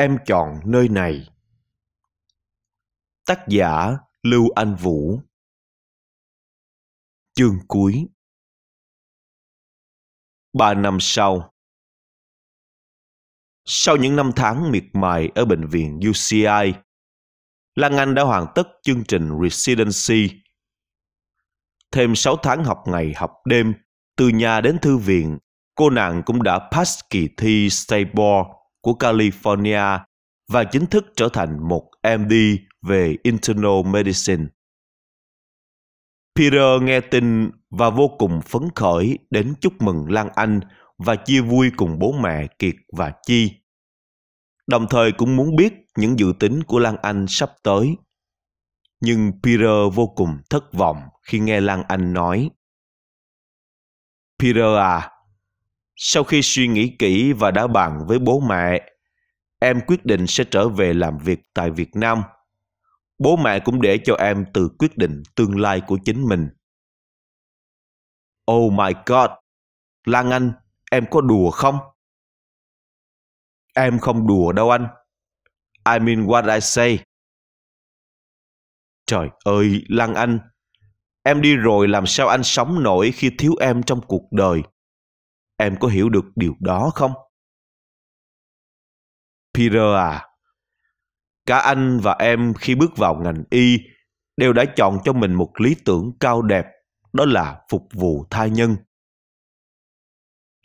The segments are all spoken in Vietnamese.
Em chọn nơi này. Tác giả Lưu Anh Vũ Chương cuối Ba năm sau Sau những năm tháng miệt mài ở bệnh viện UCI, Lan Anh đã hoàn tất chương trình Residency. Thêm sáu tháng học ngày học đêm, từ nhà đến thư viện, cô nàng cũng đã pass kỳ thi Stable của California và chính thức trở thành một MD về internal medicine. Peter nghe tin và vô cùng phấn khởi đến chúc mừng Lan Anh và chia vui cùng bố mẹ Kiệt và Chi. Đồng thời cũng muốn biết những dự tính của Lan Anh sắp tới. Nhưng Peter vô cùng thất vọng khi nghe Lan Anh nói Peter à, sau khi suy nghĩ kỹ và đã bàn với bố mẹ, em quyết định sẽ trở về làm việc tại Việt Nam. Bố mẹ cũng để cho em tự quyết định tương lai của chính mình. Oh my god! Lan Anh, em có đùa không? Em không đùa đâu anh. I mean what I say. Trời ơi, Lan Anh, em đi rồi làm sao anh sống nổi khi thiếu em trong cuộc đời? em có hiểu được điều đó không peter à cả anh và em khi bước vào ngành y đều đã chọn cho mình một lý tưởng cao đẹp đó là phục vụ tha nhân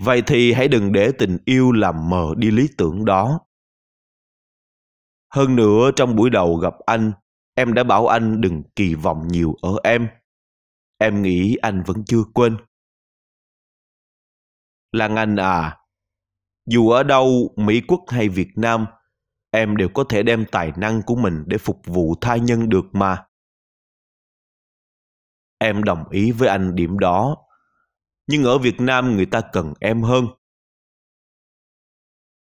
vậy thì hãy đừng để tình yêu làm mờ đi lý tưởng đó hơn nữa trong buổi đầu gặp anh em đã bảo anh đừng kỳ vọng nhiều ở em em nghĩ anh vẫn chưa quên Lan Anh à, dù ở đâu, Mỹ Quốc hay Việt Nam, em đều có thể đem tài năng của mình để phục vụ tha nhân được mà. Em đồng ý với anh điểm đó, nhưng ở Việt Nam người ta cần em hơn.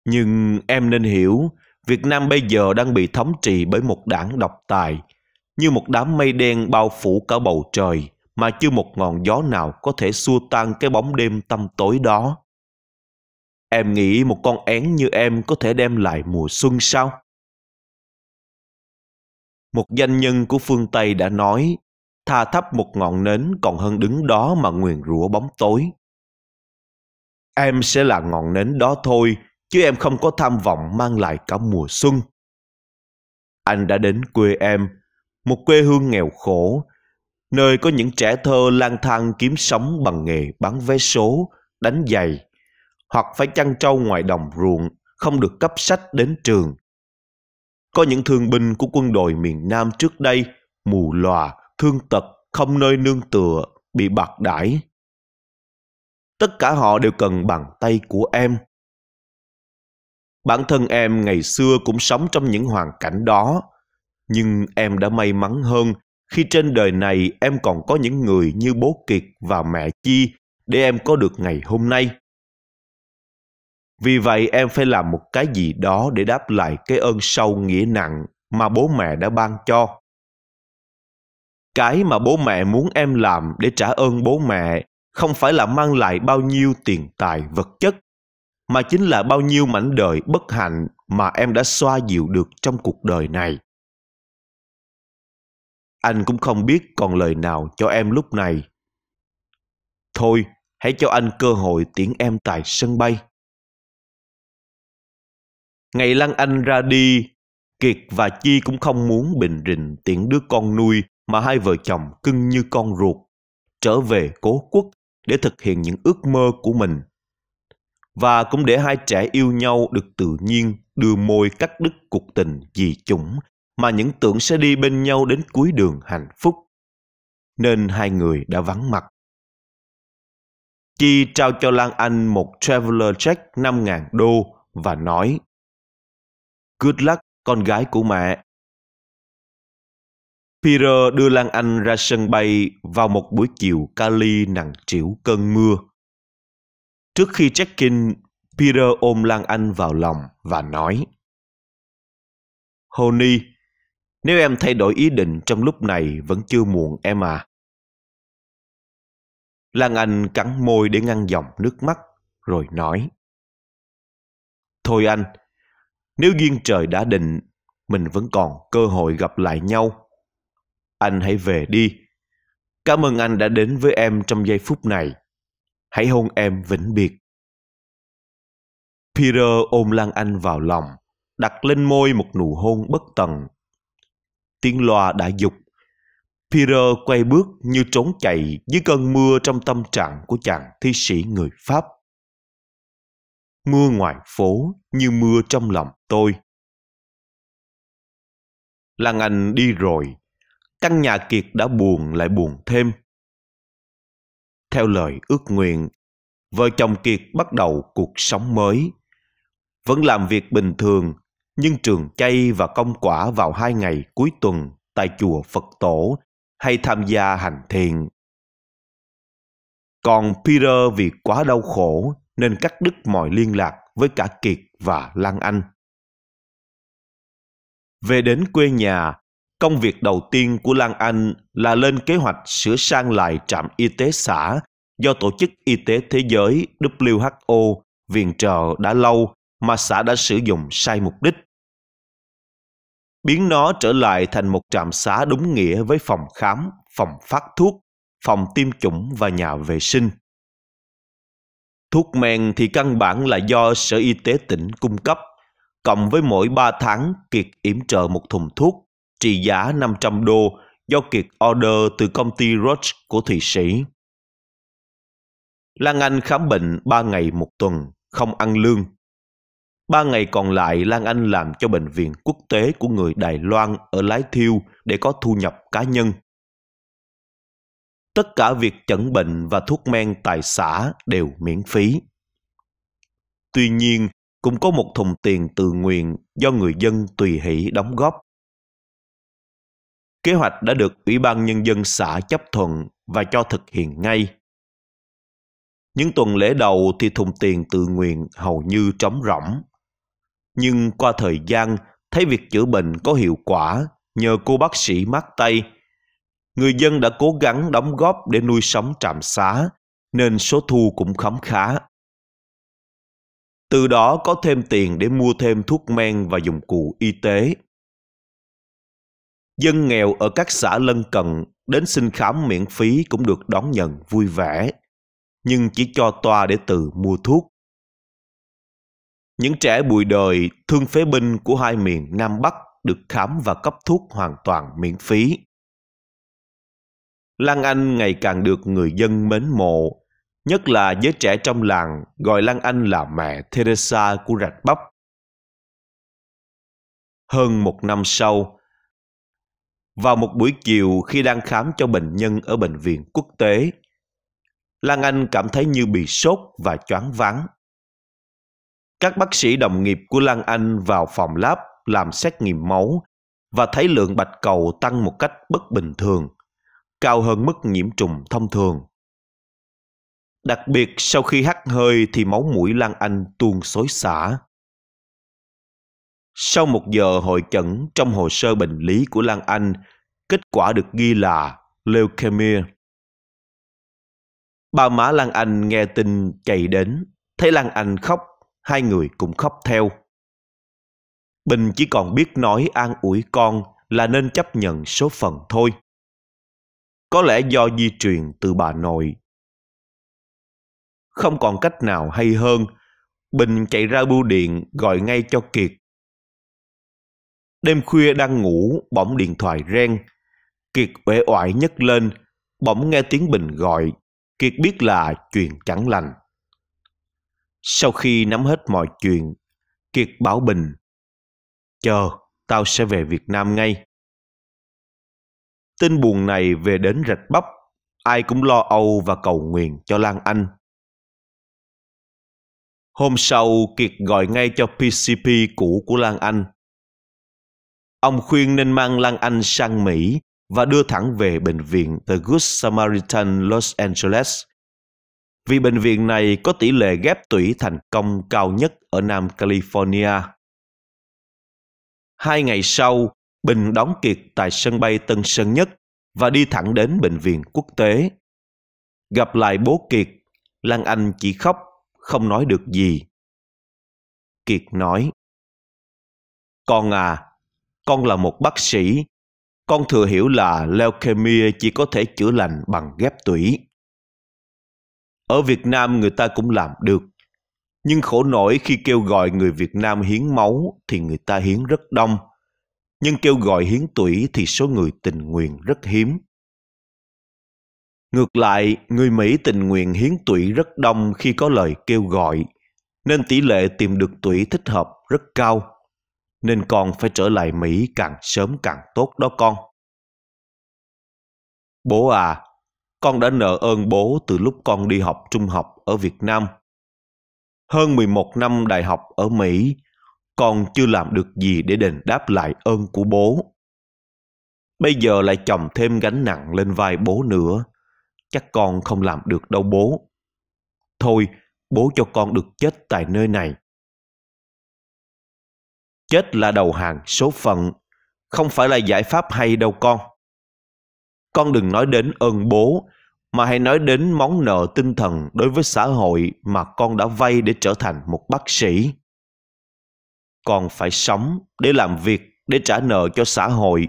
Nhưng em nên hiểu, Việt Nam bây giờ đang bị thống trị bởi một đảng độc tài, như một đám mây đen bao phủ cả bầu trời mà chưa một ngọn gió nào có thể xua tan cái bóng đêm tăm tối đó. Em nghĩ một con én như em có thể đem lại mùa xuân sao? Một danh nhân của phương Tây đã nói, tha thắp một ngọn nến còn hơn đứng đó mà nguyền rủa bóng tối. Em sẽ là ngọn nến đó thôi, chứ em không có tham vọng mang lại cả mùa xuân. Anh đã đến quê em, một quê hương nghèo khổ, nơi có những trẻ thơ lang thang kiếm sống bằng nghề bán vé số, đánh giày, hoặc phải chăn trâu ngoài đồng ruộng, không được cấp sách đến trường. Có những thương binh của quân đội miền Nam trước đây, mù lòa, thương tật, không nơi nương tựa, bị bạc đãi. Tất cả họ đều cần bàn tay của em. Bản thân em ngày xưa cũng sống trong những hoàn cảnh đó, nhưng em đã may mắn hơn khi trên đời này em còn có những người như bố Kiệt và mẹ Chi để em có được ngày hôm nay. Vì vậy em phải làm một cái gì đó để đáp lại cái ơn sâu nghĩa nặng mà bố mẹ đã ban cho. Cái mà bố mẹ muốn em làm để trả ơn bố mẹ không phải là mang lại bao nhiêu tiền tài vật chất, mà chính là bao nhiêu mảnh đời bất hạnh mà em đã xoa dịu được trong cuộc đời này anh cũng không biết còn lời nào cho em lúc này. Thôi, hãy cho anh cơ hội tiễn em tại sân bay. Ngày lăng Anh ra đi, Kiệt và Chi cũng không muốn bình rình tiễn đứa con nuôi mà hai vợ chồng cưng như con ruột, trở về cố quốc để thực hiện những ước mơ của mình. Và cũng để hai trẻ yêu nhau được tự nhiên đưa môi cắt đứt cuộc tình vì chúng mà những tưởng sẽ đi bên nhau đến cuối đường hạnh phúc nên hai người đã vắng mặt Chi trao cho Lan Anh một traveler check năm ngàn đô và nói Good luck, con gái của mẹ. Peter đưa Lan Anh ra sân bay vào một buổi chiều kali nặng trĩu cơn mưa. Trước khi check-in, Peter ôm Lan Anh vào lòng và nói Honey, nếu em thay đổi ý định trong lúc này vẫn chưa muộn em à. Lan Anh cắn môi để ngăn dòng nước mắt, rồi nói. Thôi anh, nếu duyên trời đã định, mình vẫn còn cơ hội gặp lại nhau. Anh hãy về đi. Cảm ơn anh đã đến với em trong giây phút này. Hãy hôn em vĩnh biệt. Peter ôm Lan Anh vào lòng, đặt lên môi một nụ hôn bất tận tiếng loa đã dục. Peter quay bước như trốn chạy dưới cơn mưa trong tâm trạng của chàng thi sĩ người Pháp. Mưa ngoài phố như mưa trong lòng tôi. Làng Anh đi rồi, căn nhà kiệt đã buồn lại buồn thêm. Theo lời ước nguyện, vợ chồng Kiệt bắt đầu cuộc sống mới. Vẫn làm việc bình thường, nhưng trường chay và công quả vào hai ngày cuối tuần tại chùa Phật Tổ hay tham gia hành thiền. Còn Peter vì quá đau khổ nên cắt đứt mọi liên lạc với cả Kiệt và Lan Anh. Về đến quê nhà, công việc đầu tiên của Lan Anh là lên kế hoạch sửa sang lại trạm y tế xã do Tổ chức Y tế Thế giới WHO viện trợ đã lâu mà xã đã sử dụng sai mục đích. Biến nó trở lại thành một trạm xá đúng nghĩa với phòng khám, phòng phát thuốc, phòng tiêm chủng và nhà vệ sinh. Thuốc men thì căn bản là do Sở Y tế tỉnh cung cấp, cộng với mỗi 3 tháng Kiệt yểm trợ một thùng thuốc trị giá 500 đô do Kiệt order từ công ty Roche của Thụy Sĩ. Lan Anh khám bệnh 3 ngày một tuần, không ăn lương. Ba ngày còn lại, Lan Anh làm cho bệnh viện quốc tế của người Đài Loan ở Lái Thiêu để có thu nhập cá nhân. Tất cả việc chẩn bệnh và thuốc men tại xã đều miễn phí. Tuy nhiên, cũng có một thùng tiền từ nguyện do người dân tùy hỷ đóng góp. Kế hoạch đã được Ủy ban Nhân dân xã chấp thuận và cho thực hiện ngay. Những tuần lễ đầu thì thùng tiền tự nguyện hầu như trống rỗng. Nhưng qua thời gian, thấy việc chữa bệnh có hiệu quả nhờ cô bác sĩ mát tay. Người dân đã cố gắng đóng góp để nuôi sống trạm xá, nên số thu cũng khấm khá. Từ đó có thêm tiền để mua thêm thuốc men và dụng cụ y tế. Dân nghèo ở các xã lân cận đến xin khám miễn phí cũng được đón nhận vui vẻ, nhưng chỉ cho toa để tự mua thuốc. Những trẻ bùi đời, thương phế binh của hai miền Nam Bắc được khám và cấp thuốc hoàn toàn miễn phí. Lan Anh ngày càng được người dân mến mộ, nhất là giới trẻ trong làng gọi Lan Anh là mẹ Teresa của rạch bắp. Hơn một năm sau, vào một buổi chiều khi đang khám cho bệnh nhân ở bệnh viện quốc tế, Lan Anh cảm thấy như bị sốt và choáng váng các bác sĩ đồng nghiệp của Lan Anh vào phòng lab làm xét nghiệm máu và thấy lượng bạch cầu tăng một cách bất bình thường, cao hơn mức nhiễm trùng thông thường. Đặc biệt sau khi hắt hơi thì máu mũi Lan Anh tuôn xối xả. Sau một giờ hội chẩn trong hồ sơ bệnh lý của Lan Anh, kết quả được ghi là leukemia. Bà má Lan Anh nghe tin chạy đến, thấy Lan Anh khóc hai người cũng khóc theo. Bình chỉ còn biết nói an ủi con là nên chấp nhận số phận thôi. Có lẽ do di truyền từ bà nội. Không còn cách nào hay hơn, Bình chạy ra bưu điện gọi ngay cho Kiệt. Đêm khuya đang ngủ, bỗng điện thoại reng. Kiệt uể oải nhấc lên, bỗng nghe tiếng Bình gọi. Kiệt biết là chuyện chẳng lành. Sau khi nắm hết mọi chuyện, Kiệt bảo Bình Chờ, tao sẽ về Việt Nam ngay. Tin buồn này về đến rạch bắp, ai cũng lo âu và cầu nguyện cho Lan Anh. Hôm sau, Kiệt gọi ngay cho PCP cũ của Lan Anh. Ông khuyên nên mang Lan Anh sang Mỹ và đưa thẳng về bệnh viện The Good Samaritan Los Angeles vì bệnh viện này có tỷ lệ ghép tủy thành công cao nhất ở Nam California. Hai ngày sau, Bình đón Kiệt tại sân bay Tân Sơn Nhất và đi thẳng đến bệnh viện quốc tế. Gặp lại bố Kiệt, Lan Anh chỉ khóc, không nói được gì. Kiệt nói, Con à, con là một bác sĩ, con thừa hiểu là leukemia chỉ có thể chữa lành bằng ghép tủy. Ở Việt Nam người ta cũng làm được. Nhưng khổ nổi khi kêu gọi người Việt Nam hiến máu thì người ta hiến rất đông. Nhưng kêu gọi hiến tủy thì số người tình nguyện rất hiếm. Ngược lại, người Mỹ tình nguyện hiến tủy rất đông khi có lời kêu gọi, nên tỷ lệ tìm được tủy thích hợp rất cao. Nên con phải trở lại Mỹ càng sớm càng tốt đó con. Bố à, con đã nợ ơn bố từ lúc con đi học trung học ở Việt Nam. Hơn 11 năm đại học ở Mỹ, con chưa làm được gì để đền đáp lại ơn của bố. Bây giờ lại chồng thêm gánh nặng lên vai bố nữa. Chắc con không làm được đâu bố. Thôi, bố cho con được chết tại nơi này. Chết là đầu hàng số phận, không phải là giải pháp hay đâu con. Con đừng nói đến ơn bố mà hãy nói đến món nợ tinh thần đối với xã hội mà con đã vay để trở thành một bác sĩ. Con phải sống để làm việc, để trả nợ cho xã hội.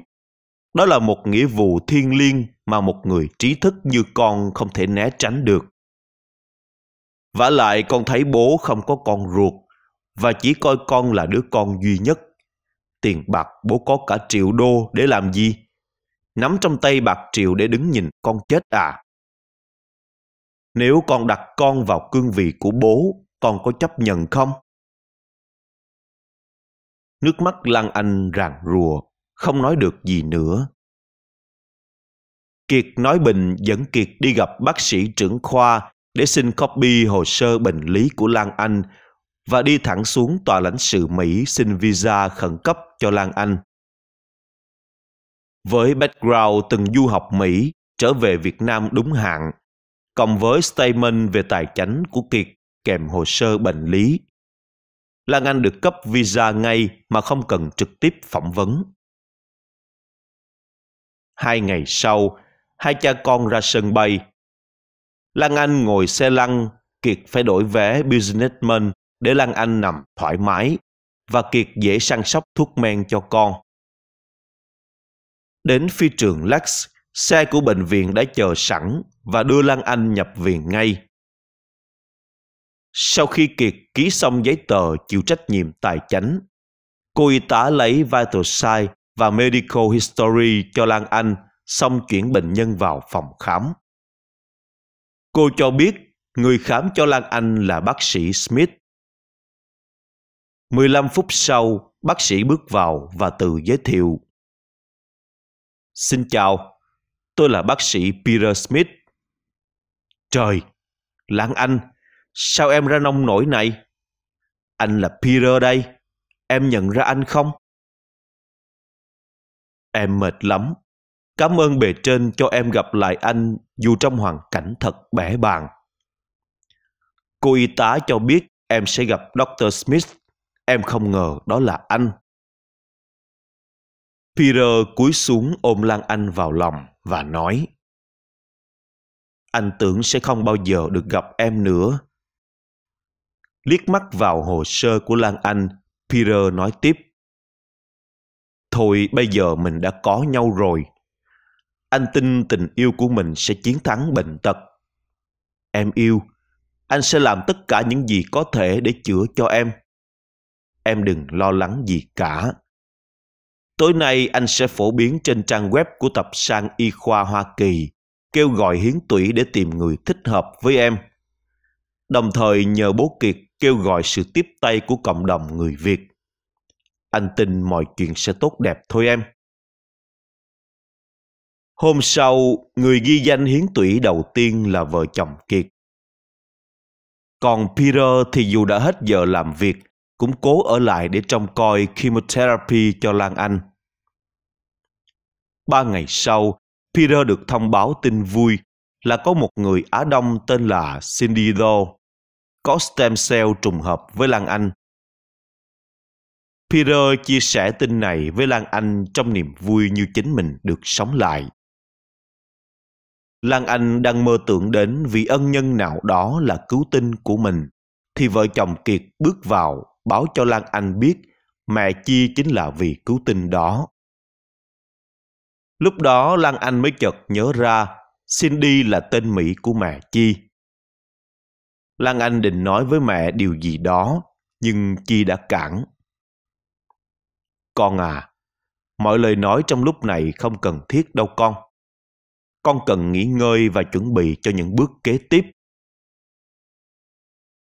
Đó là một nghĩa vụ thiêng liêng mà một người trí thức như con không thể né tránh được. Vả lại con thấy bố không có con ruột và chỉ coi con là đứa con duy nhất. Tiền bạc bố có cả triệu đô để làm gì? Nắm trong tay bạc triệu để đứng nhìn con chết à? nếu con đặt con vào cương vị của bố con có chấp nhận không nước mắt lan anh ràng rùa không nói được gì nữa kiệt nói bình dẫn kiệt đi gặp bác sĩ trưởng khoa để xin copy hồ sơ bệnh lý của lan anh và đi thẳng xuống tòa lãnh sự mỹ xin visa khẩn cấp cho lan anh với background từng du học mỹ trở về việt nam đúng hạn cộng với statement về tài chánh của Kiệt kèm hồ sơ bệnh lý. Lan Anh được cấp visa ngay mà không cần trực tiếp phỏng vấn. Hai ngày sau, hai cha con ra sân bay. Lan Anh ngồi xe lăn, Kiệt phải đổi vé businessman để Lan Anh nằm thoải mái và Kiệt dễ săn sóc thuốc men cho con. Đến phi trường Lex, Xe của bệnh viện đã chờ sẵn và đưa Lan Anh nhập viện ngay. Sau khi Kiệt ký xong giấy tờ chịu trách nhiệm tài chánh, cô y tá lấy vital sign và medical history cho Lan Anh xong chuyển bệnh nhân vào phòng khám. Cô cho biết người khám cho Lan Anh là bác sĩ Smith. 15 phút sau, bác sĩ bước vào và tự giới thiệu. Xin chào, Tôi là bác sĩ Peter Smith. Trời, Lan Anh, sao em ra nông nổi này? Anh là Peter đây, em nhận ra anh không? Em mệt lắm. Cảm ơn bề trên cho em gặp lại anh dù trong hoàn cảnh thật bẽ bàng. Cô y tá cho biết em sẽ gặp Dr. Smith. Em không ngờ đó là anh. Peter cúi xuống ôm Lan Anh vào lòng và nói Anh tưởng sẽ không bao giờ được gặp em nữa. Liếc mắt vào hồ sơ của Lan Anh, Peter nói tiếp Thôi bây giờ mình đã có nhau rồi. Anh tin tình yêu của mình sẽ chiến thắng bệnh tật. Em yêu, anh sẽ làm tất cả những gì có thể để chữa cho em. Em đừng lo lắng gì cả. Tối nay anh sẽ phổ biến trên trang web của tập sang y khoa Hoa Kỳ, kêu gọi hiến tủy để tìm người thích hợp với em. Đồng thời nhờ bố Kiệt kêu gọi sự tiếp tay của cộng đồng người Việt. Anh tin mọi chuyện sẽ tốt đẹp thôi em. Hôm sau, người ghi danh hiến tủy đầu tiên là vợ chồng Kiệt. Còn Peter thì dù đã hết giờ làm việc, cũng cố ở lại để trông coi chemotherapy cho Lan Anh. Ba ngày sau, Peter được thông báo tin vui là có một người Á Đông tên là Cindy Do, có stem cell trùng hợp với Lan Anh. Peter chia sẻ tin này với Lan Anh trong niềm vui như chính mình được sống lại. Lan Anh đang mơ tưởng đến vị ân nhân nào đó là cứu tinh của mình, thì vợ chồng Kiệt bước vào báo cho Lan Anh biết mẹ Chi chính là vì cứu tinh đó. Lúc đó Lan Anh mới chợt nhớ ra Cindy là tên Mỹ của mẹ Chi. Lan Anh định nói với mẹ điều gì đó, nhưng Chi đã cản. Con à, mọi lời nói trong lúc này không cần thiết đâu con. Con cần nghỉ ngơi và chuẩn bị cho những bước kế tiếp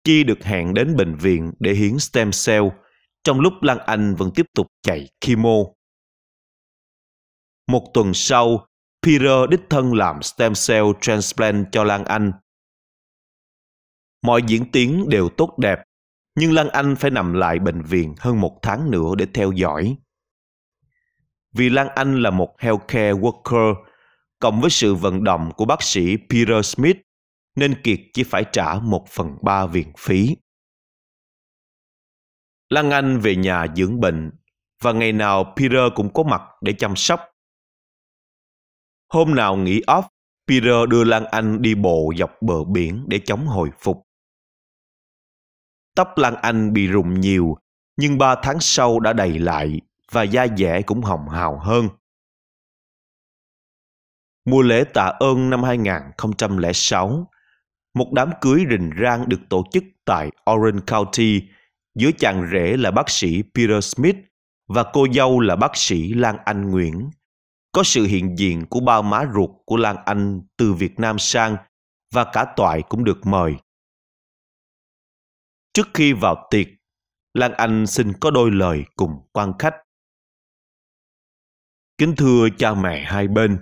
Chi được hẹn đến bệnh viện để hiến stem cell, trong lúc Lan Anh vẫn tiếp tục chạy chemo. Một tuần sau, Peter đích thân làm stem cell transplant cho Lan Anh. Mọi diễn tiến đều tốt đẹp, nhưng Lan Anh phải nằm lại bệnh viện hơn một tháng nữa để theo dõi. Vì Lan Anh là một healthcare worker, cộng với sự vận động của bác sĩ Peter Smith, nên Kiệt chỉ phải trả một phần ba viện phí. Lan Anh về nhà dưỡng bệnh và ngày nào Peter cũng có mặt để chăm sóc. Hôm nào nghỉ off, Peter đưa Lan Anh đi bộ dọc bờ biển để chống hồi phục. Tóc Lan Anh bị rụng nhiều, nhưng ba tháng sau đã đầy lại và da dẻ cũng hồng hào hơn. Mùa lễ tạ ơn năm 2006 một đám cưới rình rang được tổ chức tại Orange County giữa chàng rể là bác sĩ Peter Smith và cô dâu là bác sĩ Lan Anh Nguyễn. Có sự hiện diện của ba má ruột của Lan Anh từ Việt Nam sang và cả toại cũng được mời. Trước khi vào tiệc, Lan Anh xin có đôi lời cùng quan khách. Kính thưa cha mẹ hai bên,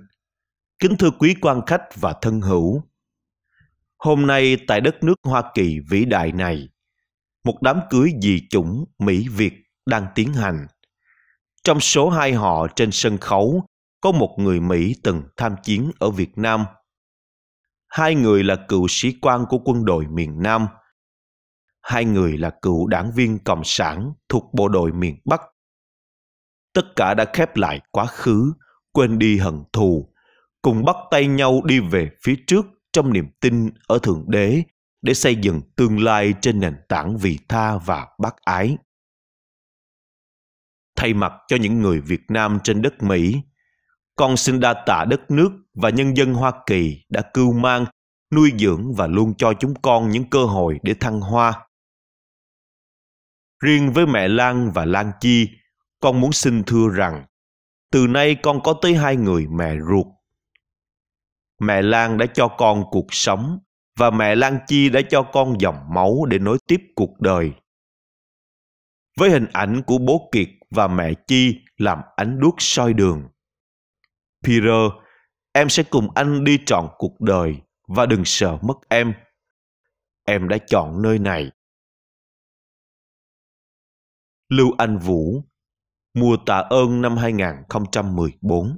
kính thưa quý quan khách và thân hữu, Hôm nay tại đất nước Hoa Kỳ vĩ đại này, một đám cưới dị chủng Mỹ Việt đang tiến hành. Trong số hai họ trên sân khấu có một người Mỹ từng tham chiến ở Việt Nam. Hai người là cựu sĩ quan của quân đội miền Nam. Hai người là cựu đảng viên cộng sản thuộc bộ đội miền Bắc. Tất cả đã khép lại quá khứ, quên đi hận thù, cùng bắt tay nhau đi về phía trước trong niềm tin ở Thượng Đế để xây dựng tương lai trên nền tảng vị tha và bác ái. Thay mặt cho những người Việt Nam trên đất Mỹ, con xin đa tạ đất nước và nhân dân Hoa Kỳ đã cưu mang, nuôi dưỡng và luôn cho chúng con những cơ hội để thăng hoa. Riêng với mẹ Lan và Lan Chi, con muốn xin thưa rằng, từ nay con có tới hai người mẹ ruột mẹ Lan đã cho con cuộc sống và mẹ Lan Chi đã cho con dòng máu để nối tiếp cuộc đời. Với hình ảnh của bố Kiệt và mẹ Chi làm ánh đuốc soi đường. Peter, em sẽ cùng anh đi trọn cuộc đời và đừng sợ mất em. Em đã chọn nơi này. Lưu Anh Vũ, Mùa tạ ơn năm 2014